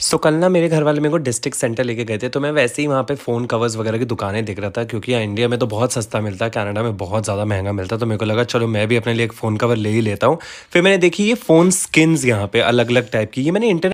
सो so, कल ना मेरे घर वाले मेरे को डिस्ट्रिक्ट सेंटर लेके गए थे तो मैं वैसे ही वहाँ पे फ़ोन कवर्स वगैरह की दुकानें देख रहा था क्योंकि इंडिया में तो बहुत सस्ता मिलता है कनाडा में बहुत ज़्यादा महंगा मिलता है तो मेरे को लगा चलो मैं भी अपने लिए एक फ़ोन कवर ले ही लेता हूँ फिर मैंने देखी ये फ़ोन स्किन्स यहाँ पे अलग अलग टाइप की ये मैंने इंटरनेट